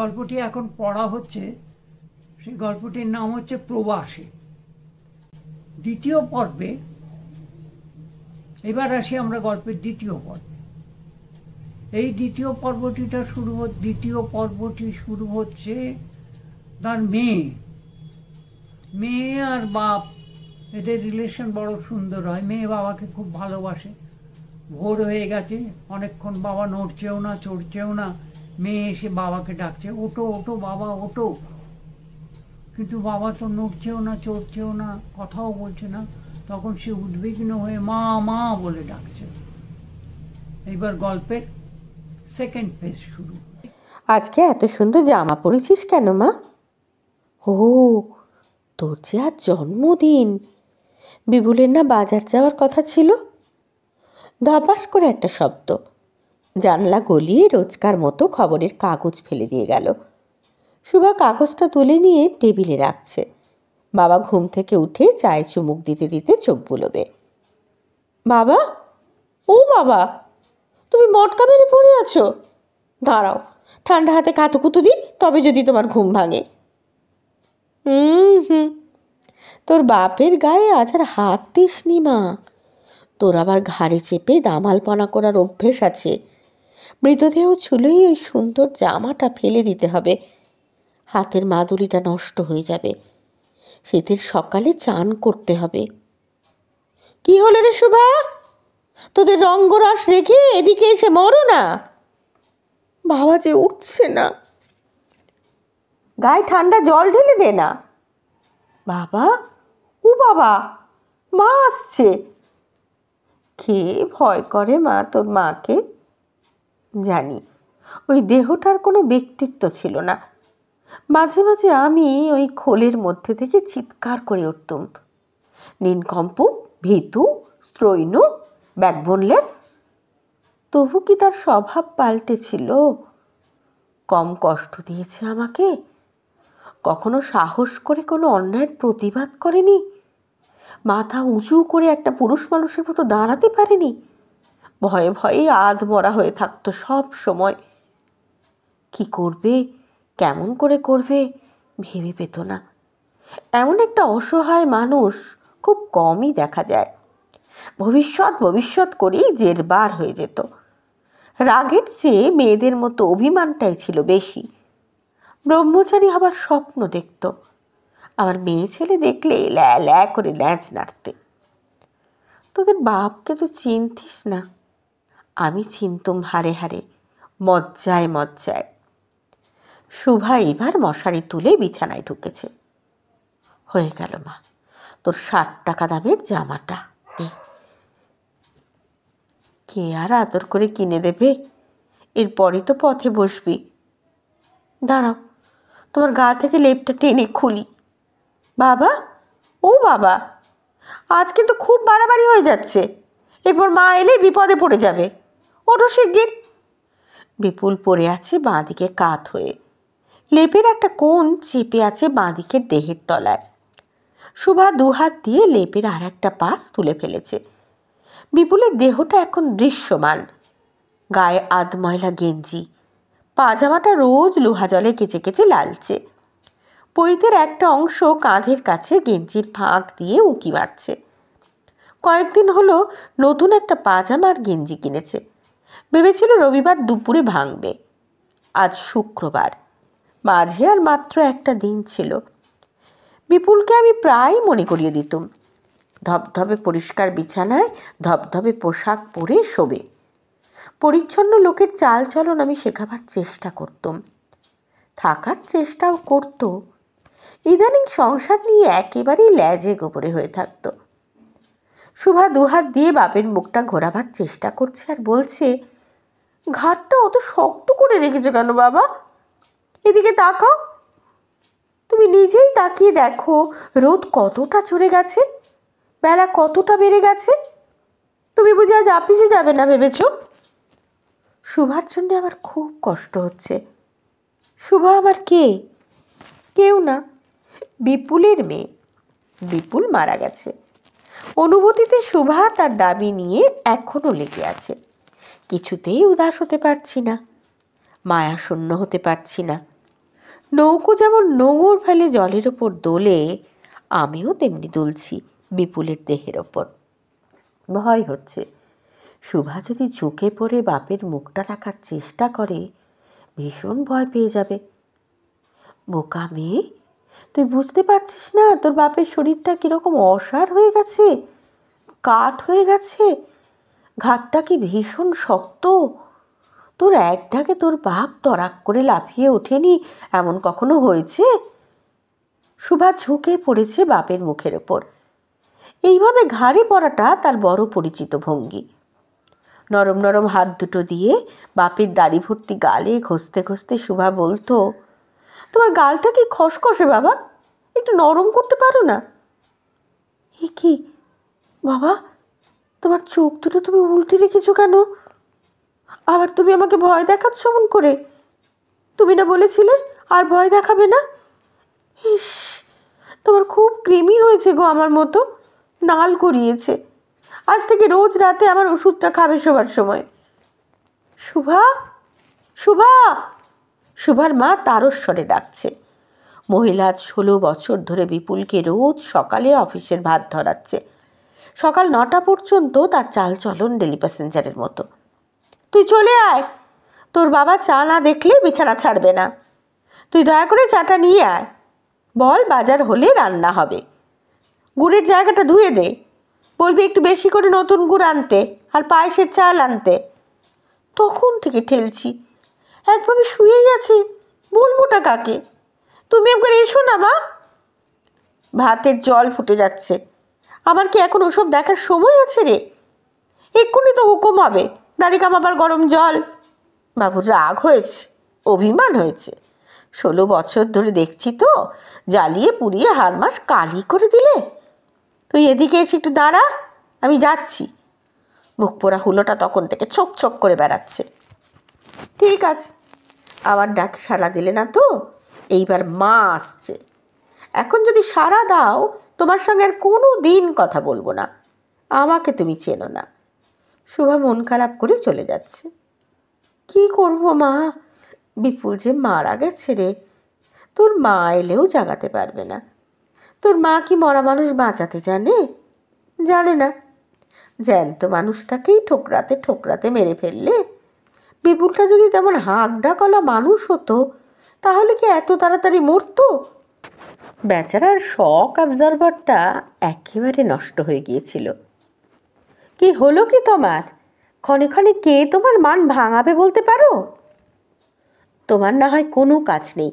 গল্পটি এখন পড়া হচ্ছে সেই গল্পটির নাম হচ্ছে প্রবাসী দ্বিতীয় পর্বে এবার আসি আমরা গল্পের দ্বিতীয় পর্বে এই দ্বিতীয় পর্বটিটা শুরু দ্বিতীয় পর্বটি শুরু হচ্ছে তার মেয়ে মেয়ে আর বাপ এদের রিলেশন বড় সুন্দর হয় মেয়ে বাবাকে খুব ভালোবাসে ভোর হয়ে গেছে অনেকক্ষণ বাবা নড়ছেও না চড়ছেও না মেয়ে এসে বাবাকে ডাকছে ওটো ওটো বাবা ওটো কিন্তু বাবা তো নড়ছেও না চড়ছেও না কথাও বলছে না তখন সে উদ্বিগ্ন হয়ে মা মা বলে ডাকছে এইবার গল্পের সেকেন্ড পেজ শুরু আজকে এত সুন্দর জামা পরেছিস কেন মা ও তোর যে আজ জন্মদিন বিপুলের না বাজার যাওয়ার কথা ছিল দাবাস করে একটা শব্দ জানলা গলিয়ে রোজকার মতো খবরের কাগজ ফেলে দিয়ে গেল শুভা কাগজটা তুলে নিয়ে টেবিলে রাখছে বাবা ঘুম থেকে উঠে চায়ে চুমুক দিতে দিতে চোখ বুলোবে বাবা ও বাবা তুমি মটকা মেরে পড়ে আছো দাঁড়াও ঠান্ডা হাতে কাতুকুতু দিই তবে যদি তোমার ঘুম ভাঙে হুম হুম তোর বাপের গায়ে আজ আর হাত দিস নি মা তোর আবার ঘাড়ে চেপে দামালপনা করার অভ্যেস আছে মৃতদেহ ছুলেই ওই সুন্দর জামাটা ফেলে দিতে হবে হাতের মাদুলিটা নষ্ট হয়ে যাবে শীতের সকালে চান করতে হবে কি হলো রে শুভা তোদের রঙ্গরস রেখে এদিকে এসে মরো না বাবা যে উঠছে না গায়ে ঠান্ডা জল ঢেলে দে না বাবা ও বাবা মা আসছে কে ভয় করে মা তোর মাকে জানি ওই দেহটার কোনো ব্যক্তিত্ব ছিল না মাঝে মাঝে আমি ওই খোলের মধ্যে থেকে চিৎকার করে উঠতুম নিনকম্পু ভীতু স্ত্রৈনু ব্যাকবোনলেস তবু কি তার স্বভাব পাল্টেছিল কম কষ্ট দিয়েছে আমাকে কখনো সাহস করে কোনো অন্যায়ের প্রতিবাদ করেনি মাথা উঁচু করে একটা পুরুষ মানুষের মতো দাঁড়াতে পারেনি ভয়ে ভয়ে মরা হয়ে থাকতো সব সময় কি করবে কেমন করে করবে ভেবে পেত না এমন একটা অসহায় মানুষ খুব কমই দেখা যায় ভবিষ্যৎ ভবিষ্যৎ করেই জেরবার হয়ে যেত রাগের চেয়ে মেয়েদের মতো অভিমানটাই ছিল বেশি ব্রহ্মচারী আবার স্বপ্ন দেখত আমার মেয়ে ছেলে দেখলে ল্যা ল্যা করে ল্যাচ নাড়তে তোদের বাপকে তো চিনতিস না আমি চিনতুম হারে হারে মজ্জায় মজ্জায় শুভা এবার মশারি তুলে বিছানায় ঢুকেছে হয়ে গেল মা তোর ষাট টাকা দামের জামাটা নে কে আর আদর করে কিনে দেবে এরপরই তো পথে বসবি দাঁড়াও তোমার গা থেকে লেপটা টেনে খুলি বাবা ও বাবা আজ কিন্তু খুব বাড়াবাড়ি হয়ে যাচ্ছে এরপর মা এলে বিপদে পড়ে যাবে শিগগির বিপুল পড়ে আছে বাঁদিকে কাত হয়ে লেপের একটা কোণ চেপে আছে বাঁদিকের দেহের তলায় সুভা দুহাত দিয়ে লেপের আর একটা পাশ তুলে ফেলেছে বিপুলের দেহটা এখন দৃশ্যমান গায়ে আধ ময়লা গেঞ্জি পাজামাটা রোজ লোহা জলে কেচে কেচে লালচে পৈতের একটা অংশ কাঁধের কাছে গেঞ্জির ফাঁক দিয়ে উঁকি মারছে কয়েকদিন হলো নতুন একটা পাজামার গেঞ্জি কিনেছে ভেবেছিল রবিবার দুপুরে ভাঙবে আজ শুক্রবার মাঝে আর মাত্র একটা দিন ছিল বিপুলকে আমি প্রায় মনে করিয়ে দিতুম ধবধবে পরিষ্কার বিছানায় ধবধবে পোশাক পরে শোবে পরিচ্ছন্ন লোকের চালচলন আমি শেখাবার চেষ্টা করতম থাকার চেষ্টাও করত ইদানিং সংসার নিয়ে একেবারেই ল্যাজে গোপরে হয়ে থাকতো শুভা দুহাত দিয়ে বাপের মুখটা ঘোরাবার চেষ্টা করছে আর বলছে ঘাটটা অত শক্ত করে রেখেছো কেন বাবা এদিকে তাকাও তুমি নিজেই তাকিয়ে দেখো রোদ কতটা চড়ে গেছে বেলা কতটা বেড়ে গেছে তুমি বুঝি আজ আপিসে যাবে না ভেবেছ শুভার জন্য আমার খুব কষ্ট হচ্ছে শুভা আমার কে কেউ না বিপুলের মেয়ে বিপুল মারা গেছে অনুভূতিতে শুভা তার দাবি নিয়ে এখনও লেগে আছে কিছুতেই উদাস হতে পারছি না মায়া শূন্য হতে পারছি না নৌকো যেমন নোঙর ফেলে জলের ওপর দোলে আমিও তেমনি দুলছি বিপুলের দেহের ওপর ভয় হচ্ছে সুভা যদি চোখে পড়ে বাপের মুখটা দেখার চেষ্টা করে ভীষণ ভয় পেয়ে যাবে বোকা মেয়ে তুই বুঝতে পারছিস না তোর বাপের শরীরটা কীরকম অসার হয়ে গেছে কাঠ হয়ে গেছে ঘাটটা কি ভীষণ শক্ত তোর একটাকে তোর বাপ তরাক করে লাফিয়ে ওঠেনি এমন কখনো হয়েছে সুভা ঝুঁকে পড়েছে বাপের মুখের ওপর এইভাবে ঘাড়ে পড়াটা তার বড় পরিচিত ভঙ্গি নরম নরম হাত দুটো দিয়ে বাপের দাড়ি ভর্তি গালে ঘষতে ঘষতে সুভা বলতো তোমার গালটা কি খসখসে বাবা একটু নরম করতে পারো না এ কি বাবা তোমার চোখ দুটো তুমি উল্টে রেখেছো কেন আবার তুমি আমাকে ভয় দেখাচ্ছ মন করে তুমি না বলেছিলে আর ভয় দেখাবে না ইস তোমার খুব ক্রিমি হয়েছে গো আমার মতো নাল করিয়েছে আজ থেকে রোজ রাতে আমার ওষুধটা খাবে শোবার সময় শুভা শুভা সুভার মা তারস্বরে ডাকছে মহিলা ষোলো বছর ধরে বিপুলকে রোজ সকালে অফিসের ভাত ধরাচ্ছে সকাল নটা পর্যন্ত তার চাল চলন ডেলি প্যাসেঞ্জারের মতো তুই চলে আয় তোর বাবা চা না দেখলে বিছানা ছাড়বে না তুই দয়া করে চাটা নিয়ে আয় বল বাজার হলে রান্না হবে গুড়ের জায়গাটা ধুয়ে দে বলবি একটু বেশি করে নতুন গুড় আনতে আর পায়েসের চাল আনতে তখন থেকে ঠেলছি একভাবে শুয়েই আছি বলবোটা কাকে তুমি একবার এসো না বা ভাতের জল ফুটে যাচ্ছে আমার কি এখন ওসব দেখার সময় আছে রে এক্ষুনি তো হুকুম হবে দাঁড়িকাম আবার গরম জল বাবুর রাগ হয়েছে অভিমান হয়েছে ষোলো বছর ধরে দেখছি তো জ্বালিয়ে পুড়িয়ে হারমাস কালি করে দিলে তুই এদিকে এসে একটু দাঁড়া আমি যাচ্ছি মুখ পোড়া হুলোটা তখন থেকে ছোক ছোক করে বেড়াচ্ছে ঠিক আছে আমার ডাক সাড়া দিলে না তো এইবার মা আসছে এখন যদি সাড়া দাও তোমার সঙ্গে আর কোনো দিন কথা বলবো না আমাকে তুমি চেনো না শুভা মন খারাপ করে চলে যাচ্ছে কি করব মা বিপুল যে মারা গেছে রে তোর মা এলেও জাগাতে পারবে না তোর মা কি মরা মানুষ বাঁচাতে জানে জানে না জ্যান্ত মানুষটাকেই ঠোকরাতে ঠোকরাতে মেরে ফেললে বিপুলটা যদি তেমন হাঁক ডাকলা মানুষ হতো তাহলে কি এত তাড়াতাড়ি মরতো বেচারার শখ অবজারভারটা একেবারে নষ্ট হয়ে গিয়েছিল কি হলো কি তোমার ক্ষণে ক্ষণে কে তোমার মান ভাঙাবে বলতে পারো তোমার না হয় কোনো কাজ নেই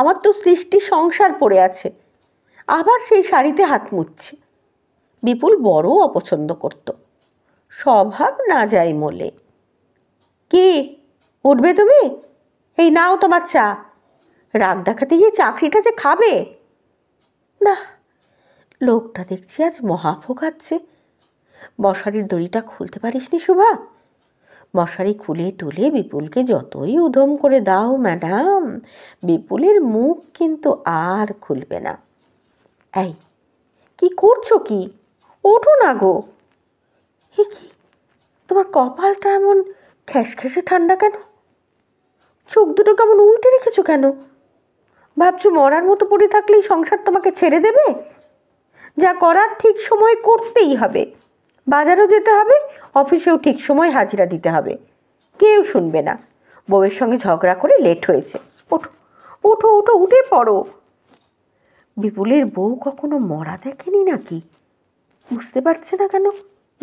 আমার তো সৃষ্টি সংসার পড়ে আছে আবার সেই শাড়িতে হাত মুচ্ছে বিপুল বড় অপছন্দ করত স্বভাব না যায় মলে কি উঠবে তুমি এই নাও তোমার চা রাগ দেখাতে গিয়ে চাকরিটা যে খাবে না লোকটা দেখছি আজ মহা ফোকাচ্ছে মশারির দড়িটা খুলতে পারিসনি শুভা মশারি খুলে টুলে বিপুলকে যতই উধম করে দাও ম্যাডাম বিপুলের মুখ কিন্তু আর খুলবে না এই কি করছো কি ওঠো না গো হে কি তোমার কপালটা এমন খ্যাসখ্যাসে ঠান্ডা কেন চোখ দুটো কেমন উল্টে রেখেছো কেন ভাবছো মরার মতো পড়ে থাকলেই সংসার তোমাকে ছেড়ে দেবে যা করার ঠিক সময় করতেই হবে বাজারও যেতে হবে অফিসেও ঠিক সময় হাজিরা দিতে হবে কেউ শুনবে না বউয়ের সঙ্গে ঝগড়া করে লেট হয়েছে ওঠো ওঠো ওঠো উঠে পড়ো বিপুলের বউ কখনো মরা দেখেনি নাকি বুঝতে পারছে না কেন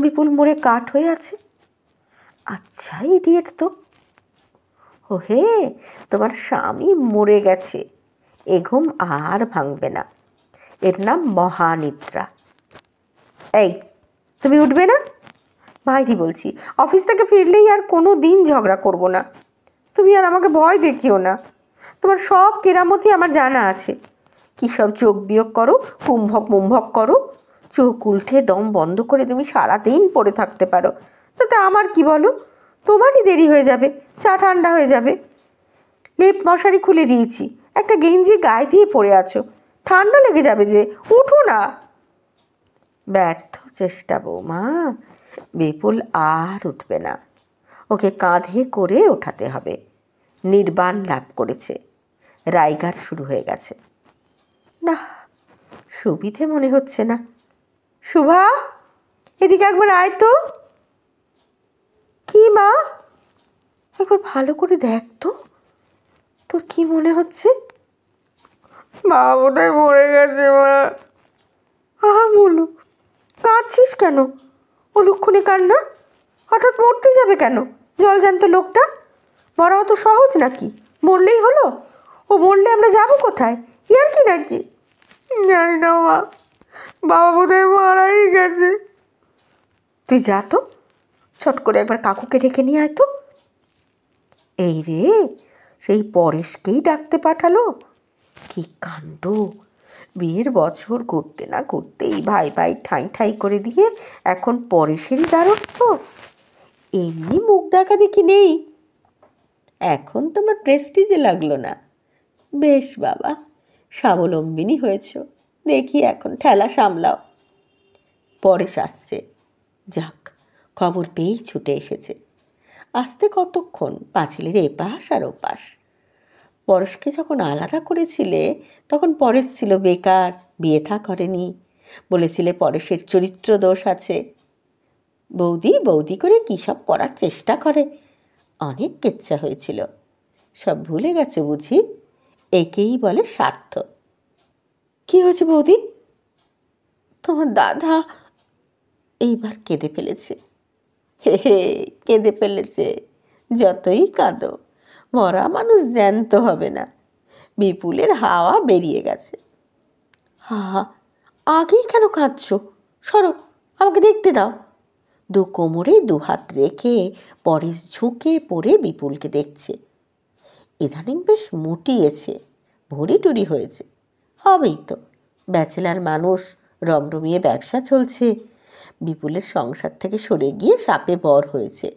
বিপুল মরে কাঠ হয়ে আছে আচ্ছা ইডিয়েট তো ও হে তোমার স্বামী মরে গেছে এ ঘুম আর ভাঙবে না এর নাম মহানিদ্রা এই তুমি উঠবে না ভাইটি বলছি অফিস থেকে ফিরলেই আর কোনো দিন ঝগড়া করব না তুমি আর আমাকে ভয় দেখিও না তোমার সব কেরামতি আমার জানা আছে কী সব চোখ বিয়োগ করো কুম্ভক মুম্ভক করো চোখ উল্টে দম বন্ধ করে তুমি সারাদিন পড়ে থাকতে পারো তাতে আমার কি বলো তোমারই দেরি হয়ে যাবে চা ঠান্ডা হয়ে যাবে লেপ মশারি খুলে দিয়েছি একটা গেঞ্জি গায়ে দিয়ে পড়ে আছো ঠান্ডা লেগে যাবে যে উঠো না ব্যর্থ চেষ্টা বৌমা বিপুল আর উঠবে না ওকে কাঁধে করে ওঠাতে হবে নির্বাণ লাভ করেছে রাইগার শুরু হয়ে গেছে না সুবিধে মনে হচ্ছে না শুভা এদিকে একবার আয় তো একবার ভালো করে দেখ তো তোর কি মনে হচ্ছে মা বোধহয় মরে গেছে মা হা বলু কাঁদছিস কেন ও লক্ষণে কান্না হঠাৎ মরতে যাবে কেন জল জ্যান্ত লোকটা মরাও তো সহজ নাকি মরলেই হলো ও মরলে আমরা যাব কোথায় ইয়ার কি নাকি জানি না মা বাবা বোধহয় মারাই গেছে তুই যা তো ছট করে একবার কাকুকে ডেকে নিয়ে আয় তো এই রে সেই পরেশকেই ডাকতে পাঠালো কি কাণ্ড বিয়ের বছর করতে না করতেই ভাই ভাই ঠাঁই ঠাঁই করে দিয়ে এখন পরেশেরই দ্বারস্থ এমনি মুখ দেখা দেখি নেই এখন তোমার প্রেস্টিজে লাগলো না বেশ বাবা স্বাবলম্বিনী হয়েছ দেখি এখন ঠেলা সামলাও পরেশ আসছে যাক খবর পেয়েই ছুটে এসেছে আসতে কতক্ষণ পাঁচিলের এপাশ আর ওপাশ পরশকে যখন আলাদা করেছিলে তখন পরেশ ছিল বেকার বিয়ে থা করেনি বলেছিলে পরেশের চরিত্র দোষ আছে বৌদি বৌদি করে কী সব করার চেষ্টা করে অনেক কেচ্ছা হয়েছিল সব ভুলে গেছে বুঝি একেই বলে স্বার্থ কি হয়েছে বৌদি তোমার দাদা এইবার কেঁদে ফেলেছে হে হে কেঁদে ফেলেছে যতই কাঁদো মরা মানুষ জ্যান্ত হবে না বিপুলের হাওয়া বেরিয়ে গেছে হা আগেই কেন কাঁদছ সরো আমাকে দেখতে দাও দু কোমরে দু হাত রেখে পরেশ ঝুঁকে পড়ে বিপুলকে দেখছে ইদানিং বেশ মুটিয়েছে ভরি টুরি হয়েছে হবেই তো ব্যাচেলার মানুষ রমরমিয়ে ব্যবসা চলছে বিপুলের সংসার থেকে সরে গিয়ে সাপে বর হয়েছে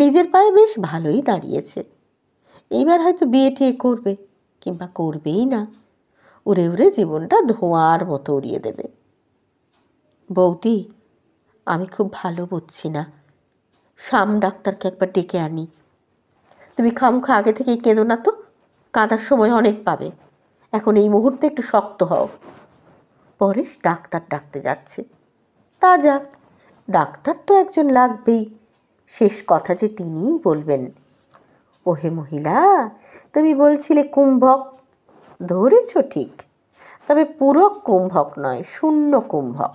নিজের পায়ে বেশ ভালোই দাঁড়িয়েছে এইবার হয়তো বিয়ে টিয়ে করবে কিংবা করবেই না উড়ে উড়ে জীবনটা ধোঁয়ার মতো উড়িয়ে দেবে বৌদি আমি খুব ভালো বুঝছি না শাম ডাক্তারকে একবার ডেকে আনি তুমি খামখা আগে থেকেই কেঁদো না তো কাঁদার সময় অনেক পাবে এখন এই মুহূর্তে একটু শক্ত হও পরেশ ডাক্তার ডাকতে যাচ্ছে তা যাক ডাক্তার তো একজন লাগবেই শেষ কথা যে তিনিই বলবেন ওহে মহিলা তুমি বলছিলে কুম্ভক ধরেছ ঠিক তবে পূরক কুম্ভক নয় শূন্য কুম্ভক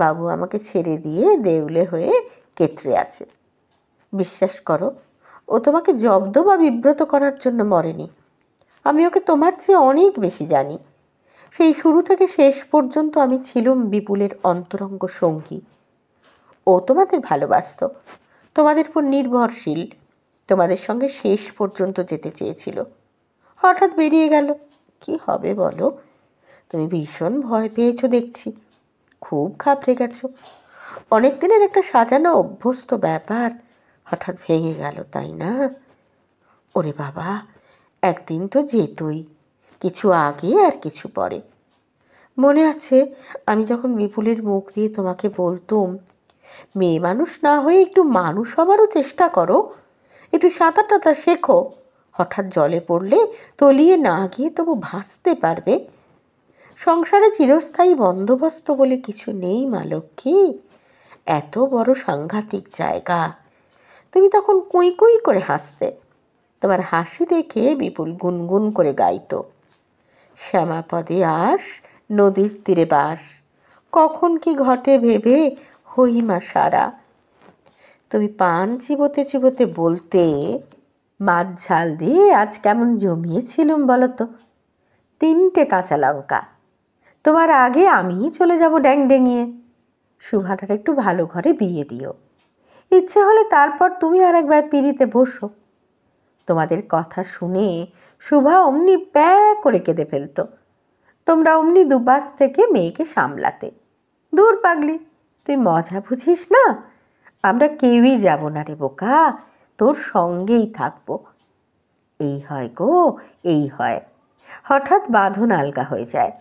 বাবু আমাকে ছেড়ে দিয়ে দেউলে হয়ে কেত্রে আছে বিশ্বাস করো ও তোমাকে জব্দ বা বিব্রত করার জন্য মরেনি আমি ওকে তোমার চেয়ে অনেক বেশি জানি সেই শুরু থেকে শেষ পর্যন্ত আমি ছিলুম বিপুলের অন্তরঙ্গ সঙ্গী ও তোমাদের ভালোবাসত তোমাদের উপর নির্ভরশীল তোমাদের সঙ্গে শেষ পর্যন্ত যেতে চেয়েছিল হঠাৎ বেরিয়ে গেল কি হবে বলো তুমি ভীষণ ভয় পেয়েছো দেখছি খুব ঘাবড়ে গেছো অনেক দিনের একটা সাজানো অভ্যস্ত ব্যাপার হঠাৎ ভেঙে গেল তাই না ওরে বাবা একদিন তো যেতই কিছু আগে আর কিছু পরে মনে আছে আমি যখন বিপুলের মুখ দিয়ে তোমাকে বলতুম মেয়ে মানুষ না হয়ে একটু মানুষ হবারও চেষ্টা করো একটু সাঁতার টাতা শেখো হঠাৎ জলে পড়লে তলিয়ে না গিয়ে তবু ভাসতে পারবে সংসারে চিরস্থায়ী বন্দোবস্ত বলে কিছু নেই মা লক্ষ্মী এত বড় সাংঘাতিক জায়গা তুমি তখন কুঁই কুঁই করে হাসতে তোমার হাসি দেখে বিপুল গুনগুন করে গাইতো শ্যামাপদে আস নদীর তীরে বাস কখন কি ঘটে ভেবে হইমা সারা তুমি পান চিবোতে চিবোতে বলতে মাছ ঝাল দিয়ে আজ কেমন জমিয়েছিলুম বলতো তিনটে কাঁচা লঙ্কা তোমার আগে আমিই চলে যাব ড্যাং ডেঙিয়ে সুভাটার একটু ভালো ঘরে বিয়ে দিও ইচ্ছে হলে তারপর তুমি আর একবার পিড়িতে বসো তোমাদের কথা শুনে শুভা অমনি প্যা করে কেঁদে ফেলত তোমরা অমনি দুপাশ থেকে মেয়েকে সামলাতে দূর পাগলি তুই মজা বুঝিস না আমরা কেউই যাব না রে বোকা তোর সঙ্গেই থাকবো এই হয় গো এই হয় হঠাৎ বাঁধন আলগা হয়ে যায়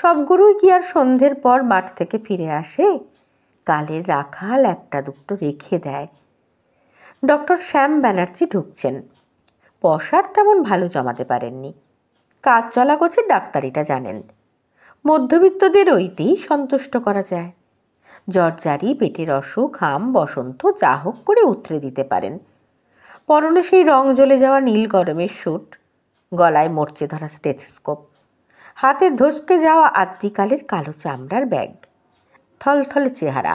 সব গুরুই কি আর সন্ধ্যের পর মাঠ থেকে ফিরে আসে কালের রাখাল একটা দুটো রেখে দেয় ডক্টর শ্যাম ব্যানার্জি ঢুকছেন পশার তেমন ভালো জমাতে পারেননি কাজ চলা করছে ডাক্তারিটা জানেন মধ্যবিত্তদের ওইতেই সন্তুষ্ট করা যায় জর্জারি পেটের অসুখ হাম বসন্ত যা হোক করে উতরে দিতে পারেন পরনে সেই রং জ্বলে যাওয়া নীল গরমের স্যুট গলায় মরচে ধরা স্টেথস্কোপ হাতে ধসকে যাওয়া আত্মিকালের কালো চামড়ার ব্যাগ থলথলে চেহারা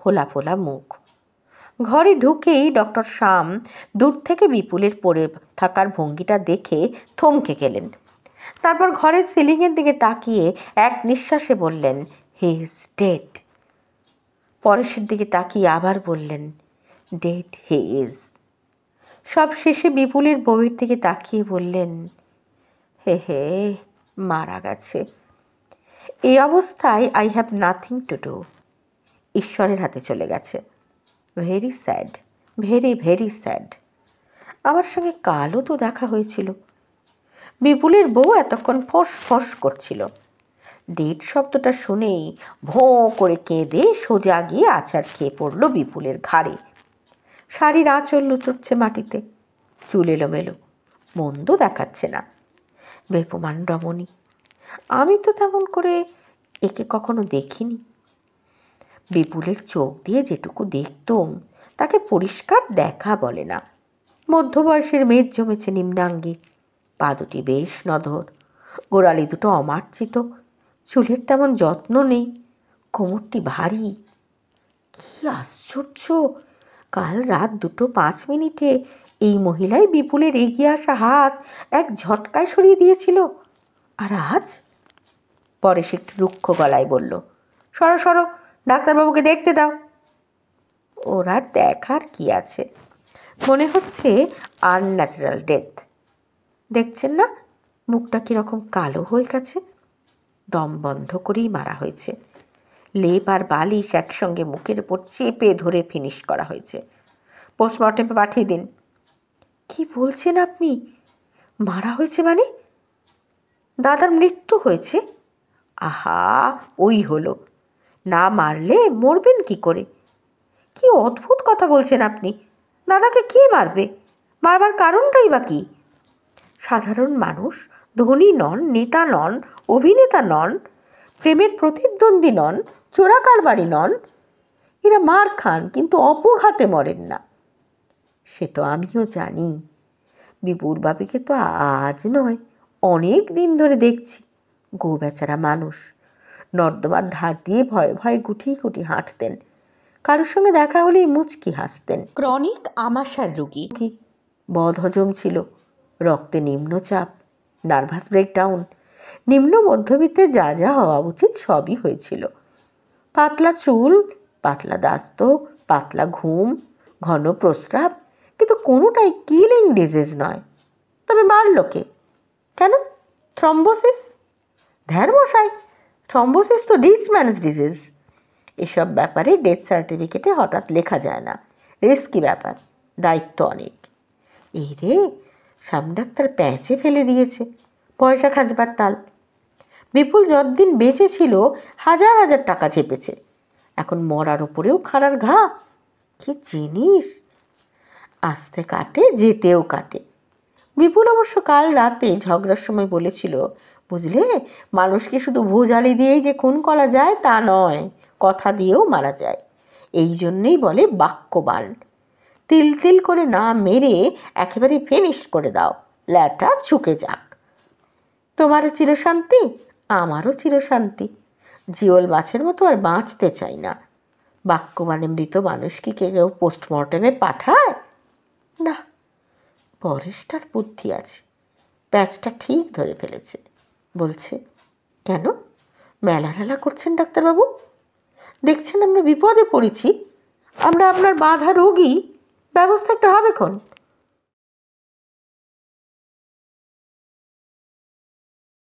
ফোলা ফোলা মুখ ঘরে ঢুকেই ডক্টর শাম দূর থেকে বিপুলের পড়ে থাকার ভঙ্গিটা দেখে থমকে গেলেন তারপর ঘরের সিলিংয়ের দিকে তাকিয়ে এক নিঃশ্বাসে বললেন হি ইজ ডেড পরেশের দিকে তাকিয়ে আবার বললেন ডেড হি ইজ সব শেষে বিপুলের বউয়ের দিকে তাকিয়ে বললেন হে হে মারা গেছে এই অবস্থায় I have nothing to do ঈশ্বরের হাতে চলে গেছে very sad very very sad আমার সঙ্গে কালও তো দেখা হয়েছিল বিপুলের বউ এতক্ষণ ফস ফস করছিল ডেট শব্দটা শুনেই ভোঁ করে কেঁদে সোজা গিয়ে আছাড় খেয়ে পড়ল বিপুলের ঘাড়ে শাড়ির আঁচল লুচড়ছে মাটিতে চুল এলোমেলো মন্দ দেখাচ্ছে না বেপমান রমণী আমি তো তেমন করে একে কখনো দেখিনি বিপুলের চোখ দিয়ে যেটুকু দেখতুম তাকে পরিষ্কার দেখা বলে না মধ্যবয়সের মেদ জমেছে নিম্নাঙ্গে পা দুটি বেশ নধর গোড়ালি দুটো অমার্জিত চুলের তেমন যত্ন নেই কোমরটি ভারী কি আশ্চর্য কাল রাত দুটো পাঁচ মিনিটে এই মহিলাই বিপুলের এগিয়ে আসা হাত এক ঝটকায় সরিয়ে দিয়েছিল আর আজ পরে সে একটু রুক্ষ গলায় বলল সরো সরো ডাক্তারবাবুকে দেখতে দাও ওরা আর দেখার কি আছে মনে হচ্ছে আনন্যাচারাল ডেথ দেখছেন না মুখটা কীরকম কালো হয়ে গেছে দম বন্ধ করেই মারা হয়েছে লেপ আর বালিশ একসঙ্গে মুখের উপর চেপে ধরে ফিনিশ করা হয়েছে পোস্টমর্টমে পাঠিয়ে দিন কি বলছেন আপনি মারা হয়েছে মানে দাদার মৃত্যু হয়েছে আহা ওই হলো না মারলে মরবেন কি করে কি অদ্ভুত কথা বলছেন আপনি দাদাকে কে মারবে মারবার কারণটাই বা কী সাধারণ মানুষ ধনী নন নেতা নন অভিনেতা নন প্রেমের প্রতিদ্বন্দ্বী নন বাড়ি নন এরা মার খান কিন্তু অপঘাতে মরেন না সে তো আমিও জানি বিপুর বাপিকে তো আজ নয় অনেক দিন ধরে দেখছি গো বেচারা মানুষ নর্দমার ধার দিয়ে ভয়ে ভয়ে গুটি গুটি হাঁটতেন কারোর সঙ্গে দেখা হলেই মুচকি হাসতেন ক্রনিক আমাশার রুগী কি বদহজম ছিল রক্তে নিম্নচাপ নার্ভাস ব্রেকডাউন নিম্ন মধ্যবিত্তে যা যা হওয়া উচিত সবই হয়েছিল পাতলা চুল পাতলা দাস্ত পাতলা ঘুম ঘন প্রস্রাব কিন্তু কোনোটাই কিলিং ডিজিজ নয় তবে মারল কে কেন থ্রম্বোসিস ধ্যান মশাই থ্রম্বোসিস তো রিচ ম্যানস ডিজিজ এসব ব্যাপারে ডেথ সার্টিফিকেটে হঠাৎ লেখা যায় না রিস্কি ব্যাপার দায়িত্ব অনেক এই রে ডাক্তার প্যাঁচে ফেলে দিয়েছে পয়সা খাঁচবার তাল বিপুল যতদিন বেঁচে ছিল হাজার হাজার টাকা চেপেছে এখন মরার ওপরেও খাড়ার ঘা কি জিনিস আসতে কাটে যেতেও কাটে বিপুল অবশ্য কাল রাতে ঝগড়ার সময় বলেছিল বুঝলে মানুষকে শুধু ভোজালি দিয়েই যে খুন করা যায় তা নয় কথা দিয়েও মারা যায় এই জন্যেই বলে বাক্যবান তিল তিল করে না মেরে একেবারে ফিনিশ করে দাও ল্যাটা চুকে যাক তোমারও চিরশান্তি আমারও চিরশান্তি জিওল মাছের মতো আর বাঁচতে চাই না বাক্যবানে মৃত কি কে কেউ পোস্টমর্টমে পাঠায় না পরেশটার বুদ্ধি আছে প্যাঁচটা ঠিক ধরে ফেলেছে বলছে কেন মেলা ঠেলা করছেন ডাক্তারবাবু দেখছেন আমরা বিপদে পড়েছি আমরা আপনার বাধা রোগী ব্যবস্থা একটা হবে কোন